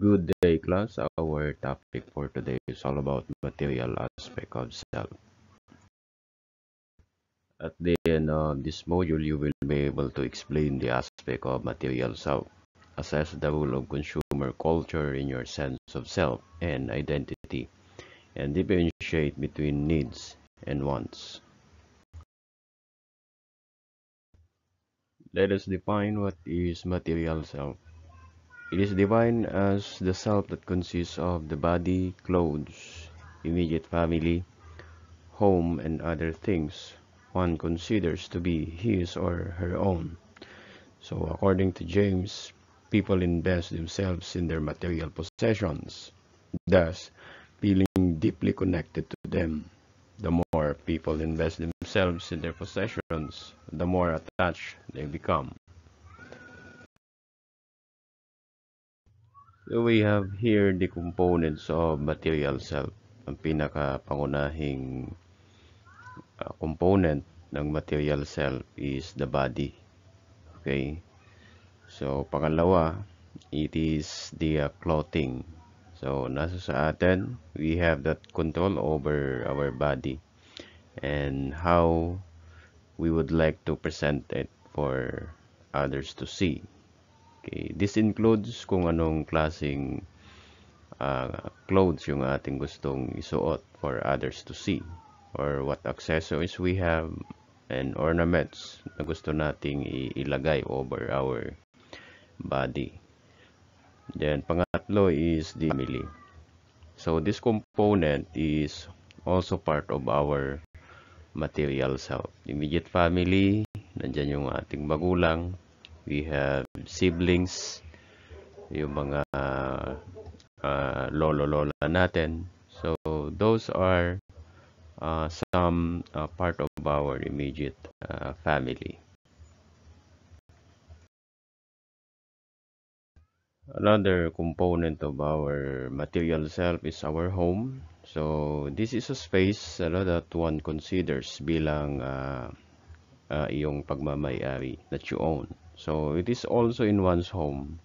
Good day class, our topic for today is all about material aspect of self. At the end of this module, you will be able to explain the aspect of material self, assess the role of consumer culture in your sense of self and identity, and differentiate between needs and wants. Let us define what is material self. It is divine as the self that consists of the body, clothes, immediate family, home, and other things one considers to be his or her own. So, according to James, people invest themselves in their material possessions, thus feeling deeply connected to them. The more people invest themselves in their possessions, the more attached they become. So we have here the components of material cell. Ang pinakapangunahing uh, component ng material cell is the body. Okay? So pangalawa, it is the uh, clothing. So nasa sa atin, we have that control over our body and how we would like to present it for others to see. Okay, this includes kung anong klasing uh, ah, clothes yung ating gustong isuot for others to see or what accessories we have and ornaments na gusto nating ilagay over our body. Then, pangatlo is the family. So, this component is also part of our material self. Immediate family, nandyan yung ating magulang, we have siblings, yung mga uh, ah, lolo-lola natin. So, those are uh, some uh, part of our immediate uh, family. Another component of our material self is our home. So, this is a space ano, that one considers bilang uh, uh, iyong pagmamayari that you own. So, it is also in one's home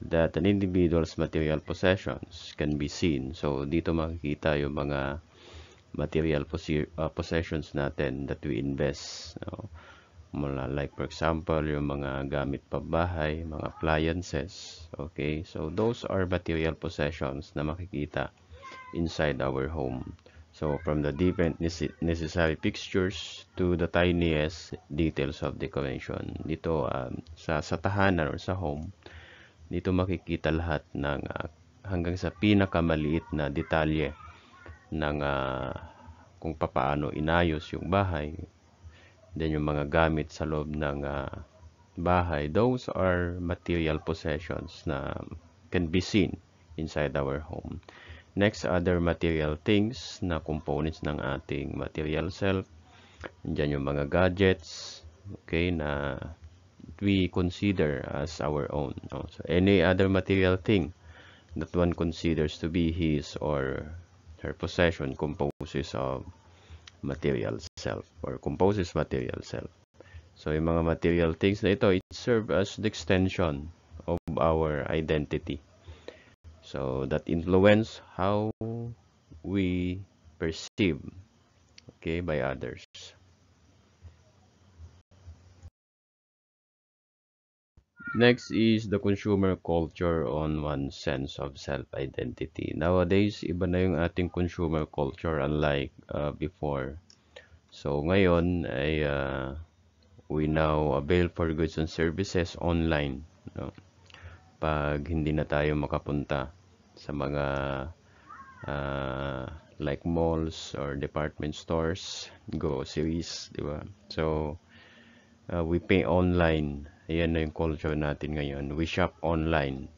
that an individual's material possessions can be seen. So, dito makikita yung mga material uh, possessions natin that we invest. No? Mula, like for example, yung mga gamit pabahay, mga appliances. Okay, so those are material possessions na makikita inside our home. So from the different necessary fixtures to the tiniest details of decoration. Dito um, sa, sa tahanan or sa home, dito makikita lahat ng uh, hanggang sa pinakamaliit na detalye ng uh, kung papaano inayos yung bahay. Then yung mga gamit sa loob ng uh, bahay. Those are material possessions na can be seen inside our home. Next, other material things na components ng ating material self. Diyan yung mga gadgets, okay, na we consider as our own. So, any other material thing that one considers to be his or her possession composes of material self or composes material self. So, yung mga material things na ito, it serve as the extension of our identity so that influence how we perceive okay by others Next is the consumer culture on one sense of self-identity. Nowadays, iba na yung ating consumer culture unlike uh, before. So, ngayon ay uh, we now avail for goods and services online. No? Pag hindi na tayo makapunta sa mga uh, like malls or department stores, groceries, di ba? So, uh, we pay online. Ayan na yung culture natin ngayon. We shop online.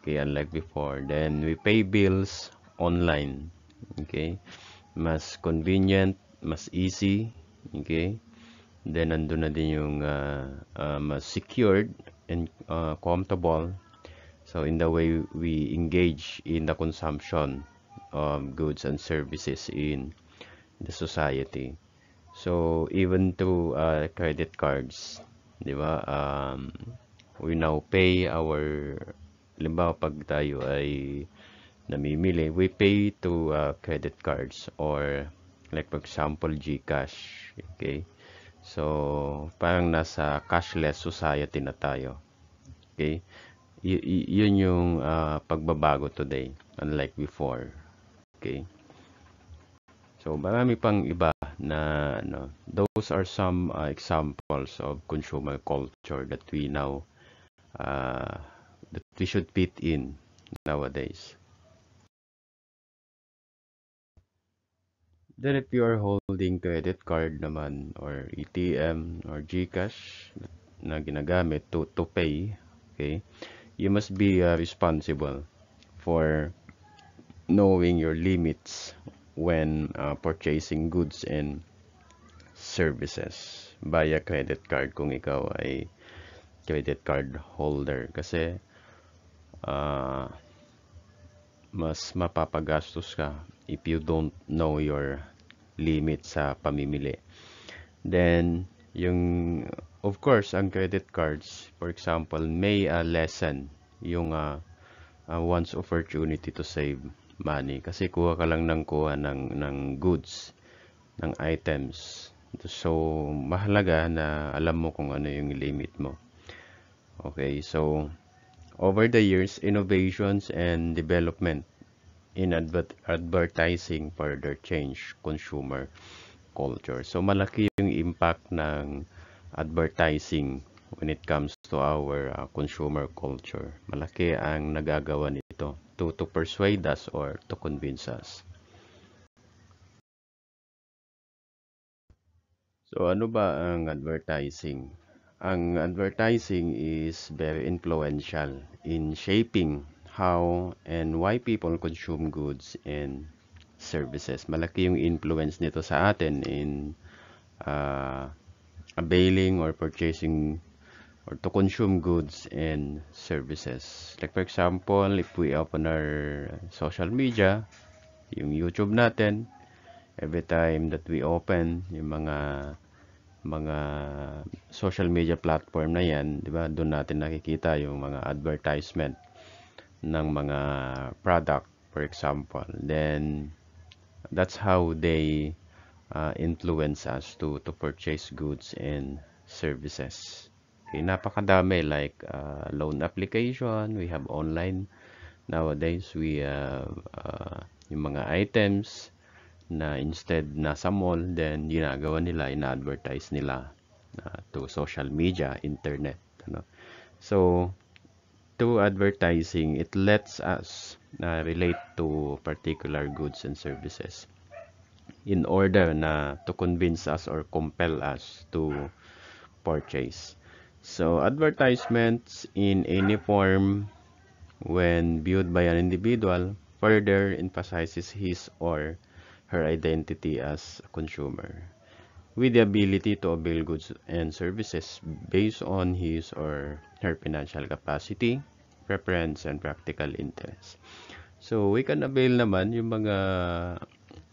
Okay, unlike before. Then, we pay bills online. Okay? Mas convenient, mas easy. Okay? Then, nandun na din yung uh, uh, mas secured and uh, comfortable So in the way we engage in the consumption of goods and services in the society. So even through uh, credit cards, di ba? Um, we now pay our limbawa pag tayo ay namimili, we pay to uh, credit cards or like for example GCash, okay? So parang nasa cashless society na tayo. Okay? yun yung uh, pagbabago today unlike before okay so marami pang iba na no those are some uh, examples of consumer culture that we now uh, that we should fit in nowadays Then if you are holding credit card naman or ETM or GCash na ginagamit to, to pay, okay, you must be uh, responsible for knowing your limits when uh, purchasing goods and services via credit card kung ikaw ay credit card holder kasi uh, mas mapapagastos ka if you don't know your limit sa pamimili then yung Of course, ang credit cards, for example, may uh, lessen yung uh, uh, one's opportunity to save money. Kasi kuha ka lang ng kuha ng, ng goods, ng items. So, mahalaga na alam mo kung ano yung limit mo. Okay, so, over the years, innovations and development in adver advertising further change consumer culture. So, malaki yung impact ng advertising when it comes to our uh, consumer culture. Malaki ang nagagawa nito to, to persuade us or to convince us. So ano ba ang advertising? Ang advertising is very influential in shaping how and why people consume goods and services. Malaki yung influence nito sa atin in uh, bailing or purchasing or to consume goods and services. Like for example, if we open our social media, yung YouTube natin, every time that we open yung mga mga social media platform na yan, di ba? Doon natin nakikita yung mga advertisement ng mga product, for example. Then that's how they uh, influence us to to purchase goods and services. Okay, napakadami like uh, loan application, we have online nowadays we uh, uh, yung mga items na instead na sa mall then ginagawa nila ina-advertise nila uh, to social media, internet, ano. So to advertising, it lets us uh, relate to particular goods and services in order na to convince us or compel us to purchase. So advertisements in any form when viewed by an individual further emphasizes his or her identity as a consumer with the ability to avail goods and services based on his or her financial capacity, preference, and practical interest. So, we can avail naman yung mga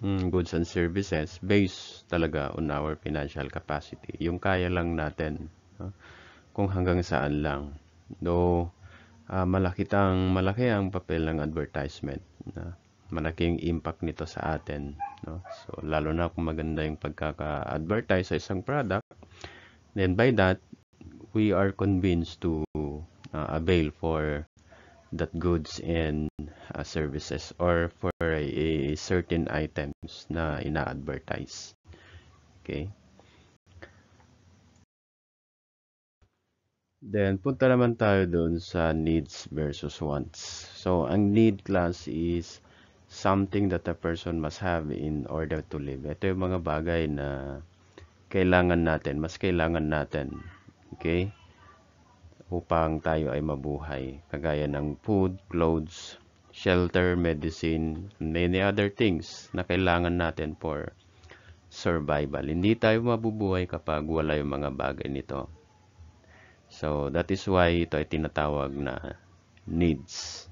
mm, goods and services based talaga on our financial capacity. Yung kaya lang natin. No? Kung hanggang saan lang. Though, uh, malaki, tang, malaki ang papel ng advertisement. Na malaking impact nito sa atin. No? So, lalo na kung maganda yung pagkaka-advertise sa isang product. Then, by that, we are convinced to uh, avail for that goods and uh, services or for a, a certain items na ina-advertise. Okay. Then, punta naman tayo dun sa needs versus wants. So, ang need class is something that a person must have in order to live. Ito yung mga bagay na kailangan natin, mas kailangan natin. Okay? Upang tayo ay mabuhay. Kagaya ng food, clothes, shelter, medicine, and many other things na kailangan natin for survival. Hindi tayo mabubuhay kapag wala yung mga bagay nito. So, that is why ito ay tinatawag na needs.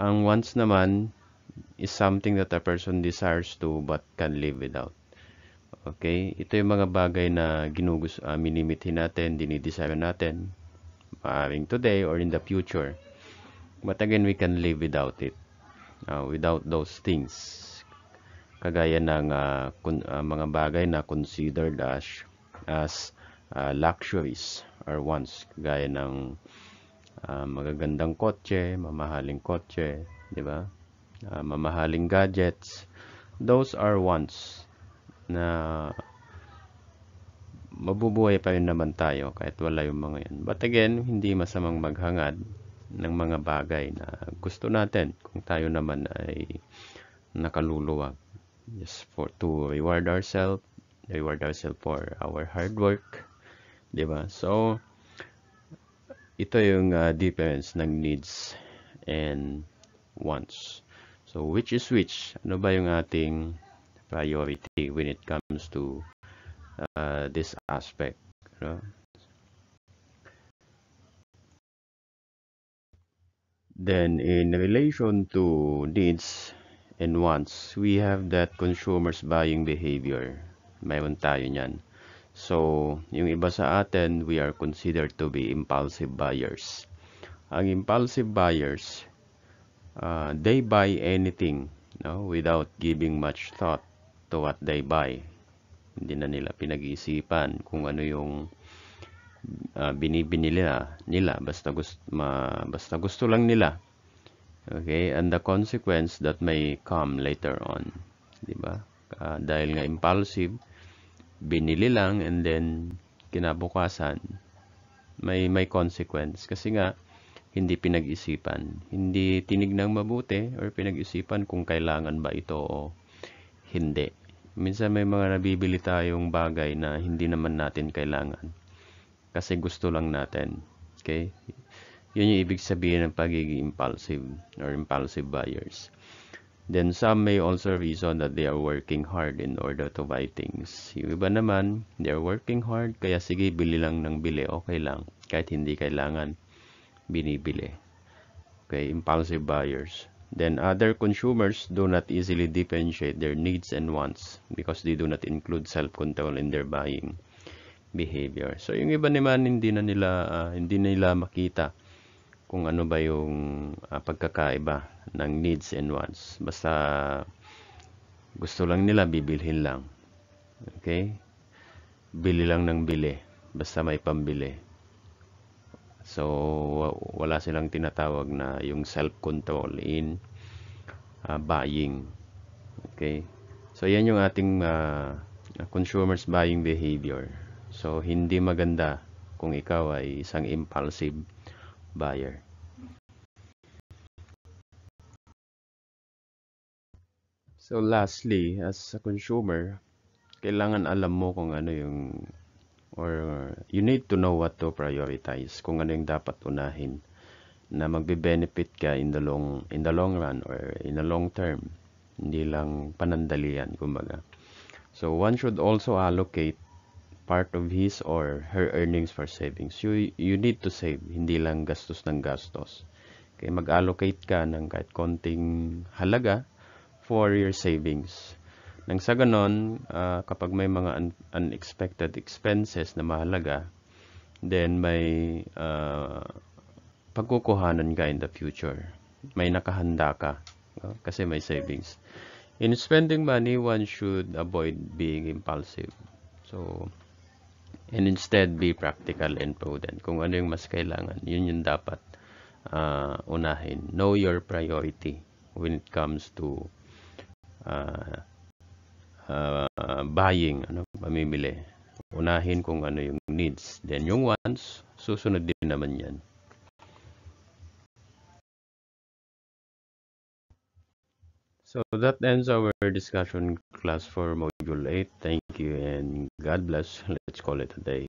Ang wants naman is something that a person desires to but can live without. Okay? Ito yung mga bagay na ginugus, uh, ah, minimitin natin, dinidesire natin, maaaring today or in the future. But again, we can live without it. Uh, without those things. Kagaya ng uh, uh, mga bagay na considered as, as uh, luxuries or wants. Kagaya ng uh, magagandang kotse, mamahaling kotse, di ba? Uh, mamahaling gadgets. Those are wants na mabubuhay pa rin naman tayo kahit wala yung mga yan. But again, hindi masamang maghangad ng mga bagay na gusto natin kung tayo naman ay nakaluluwag. Just for to reward ourselves, reward ourselves for our hard work, 'di ba? So ito yung uh, difference ng needs and wants. So which is which? Ano ba yung ating priority when it comes to uh, this aspect? no? Then in relation to needs and wants, we have that consumers buying behavior. Mayroon tayo niyan. So, yung iba sa atin, we are considered to be impulsive buyers. Ang impulsive buyers, uh, they buy anything no, without giving much thought to what they buy. Hindi na nila pinag-iisipan kung ano yung uh, ah, binibinila nila basta gusto ma, basta gusto lang nila okay and the consequence that may come later on di ba uh, dahil nga impulsive binili lang and then kinabukasan may may consequence kasi nga hindi pinag-isipan hindi tinignang mabuti or pinag-isipan kung kailangan ba ito o hindi minsan may mga nabibili tayong bagay na hindi naman natin kailangan kasi gusto lang natin. Okay? Yun yung ibig sabihin ng pagiging impulsive or impulsive buyers. Then some may also reason that they are working hard in order to buy things. Yung iba naman, they are working hard, kaya sige, bili lang ng bili, okay lang. Kahit hindi kailangan, binibili. Okay, impulsive buyers. Then other consumers do not easily differentiate their needs and wants because they do not include self-control in their buying behavior. So yung iba naman hindi na nila uh, hindi nila makita kung ano ba yung uh, pagkakaiba ng needs and wants. Basta gusto lang nila bibilhin lang. Okay? Bili lang ng bili basta may pambili. So wala silang tinatawag na yung self-control in uh, buying. Okay? So yan yung ating uh, consumers buying behavior. So, hindi maganda kung ikaw ay isang impulsive buyer. So, lastly, as a consumer, kailangan alam mo kung ano yung or you need to know what to prioritize kung ano yung dapat unahin na magbe-benefit ka in the long in the long run or in the long term hindi lang panandalian kumbaga so one should also allocate part of his or her earnings for savings. You, you need to save, hindi lang gastos ng gastos. Kaya mag-allocate ka ng kahit konting halaga for your savings. Nang sa ganon, uh, kapag may mga un- unexpected expenses na mahalaga, then may uh, pagkukuhanan ka in the future. May nakahanda ka no? kasi may savings. In spending money, one should avoid being impulsive. So, And instead, be practical and prudent. Kung ano yung mas kailangan, yun yung dapat uh, unahin. Know your priority when it comes to uh, uh, buying, ano, pamimili. Unahin kung ano yung needs. Then yung wants, susunod din naman yan. So that ends our discussion class for motion. July late. Thank you and God bless. Let's call it a day.